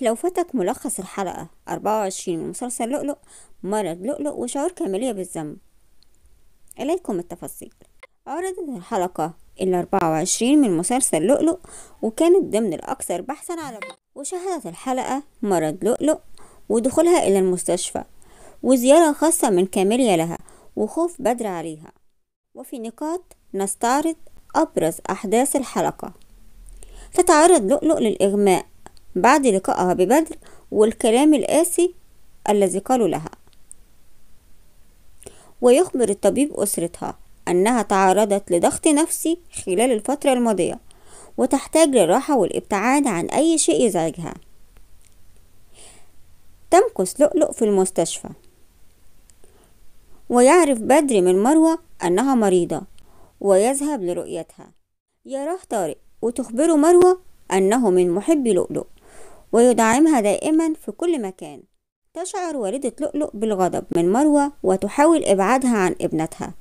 لو فاتك ملخص الحلقة 24 من مسلسل لؤلؤ مرض لؤلؤ وشعور كاملية بالذنب إليكم التفاصيل عرضت الحلقة الأربعة وعشرين من مسلسل لؤلؤ وكانت ضمن الأكثر بحثا على بعض وشهدت الحلقة مرض لؤلؤ ودخولها إلى المستشفى وزيارة خاصة من كاميليا لها وخوف بدر عليها وفي نقاط نستعرض أبرز أحداث الحلقة تتعرض لؤلؤ للإغماء بعد لقائها ببدر والكلام القاسي الذي قالوا لها ويخبر الطبيب أسرتها أنها تعرضت لضغط نفسي خلال الفترة الماضية وتحتاج للراحة والابتعاد عن أي شيء يزعجها تمكث لؤلؤ في المستشفى ويعرف بدر من مروة أنها مريضة ويذهب لرؤيتها يراه طارق وتخبره مروة أنه من محبي لؤلؤ ويدعمها دائما في كل مكان تشعر والدة لؤلؤ بالغضب من مروة وتحاول إبعادها عن ابنتها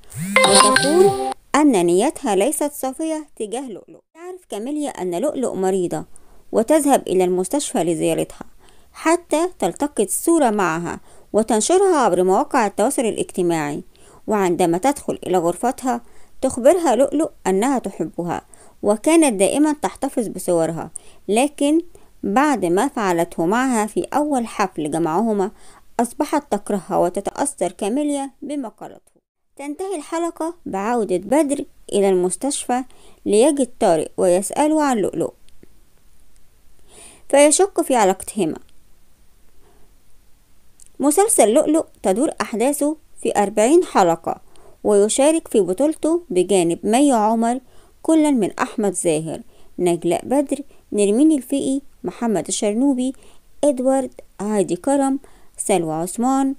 وتقول أن نيتها ليست صافية تجاه لؤلؤ تعرف كاميليا أن لؤلؤ مريضة وتذهب إلى المستشفى لزيارتها حتى تلتقط صورة معها وتنشرها عبر مواقع التواصل الاجتماعي وعندما تدخل إلى غرفتها تخبرها لؤلؤ أنها تحبها وكانت دائما تحتفظ بصورها لكن بعد ما فعلته معها في أول حفل جمعهما أصبحت تكرهها وتتأثر كاميليا بما قالته تنتهي الحلقة بعودة بدر إلى المستشفى ليجد طارق ويسأله عن لؤلؤ فيشك في علاقتهما مسلسل لؤلؤ تدور أحداثه في أربعين حلقة ويشارك في بطولته بجانب مي عمر كلا من أحمد زاهر نجلاء بدر نرمين الفقي محمد الشرنوبي إدوارد هادي كرم سلوى عثمان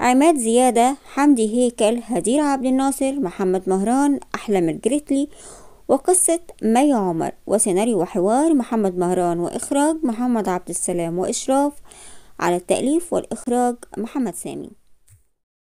عماد زيادة حمدي هيكل هدير عبد الناصر محمد مهران أحلام الجريتلي وقصة مي عمر وسيناريو وحوار محمد مهران وإخراج محمد عبد السلام وإشراف على التأليف والإخراج محمد سامي